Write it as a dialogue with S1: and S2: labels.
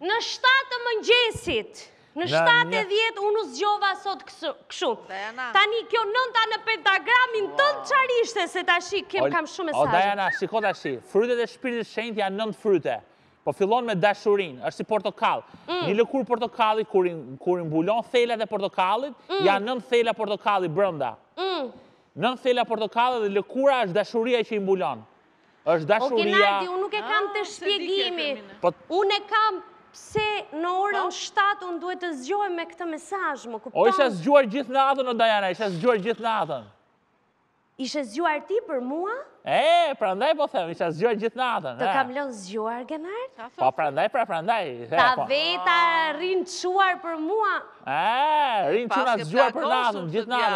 S1: Në shtatë mëngjesit, në shtatë e djetë, unë zgjova sot këshu. Tani kjo nënta në pentagramin tënë qarishte, se ta shi kem kam shumë mesajë. O, Dajana,
S2: shiko ta shi, frytet e shpirtit shenjt janë nëndë fryte, po fillon me dashurin, është si portokal. Mm. Një lëkur portokali, kur imbulon thejlat e portokalit, mm. janë nëndë thejla portokali brënda. Mm. Nëndë thejla portokalit dhe lëkura është dashuria që i mbulon. O, unë
S1: nuk e kam ah, të shpjegimi, po- unë e kam pse në orën 7 po? unë duhet të zgjoj me këtë mesaj, më kuptam? O ishe
S2: zgjuar gjithë natën, o Dajana, ishe zgjuar gjithë natën. Ishe zgjuar ti për mua? E, prandaj po them, ishe zgjuar gjithë natën. Të kam
S1: lënë zgjuar, genar? Po,
S2: prandaj, pra, prandaj. Ta po.
S1: veta rinë quar për mua?
S2: E, rinë quar për natën,
S3: gjithë natën.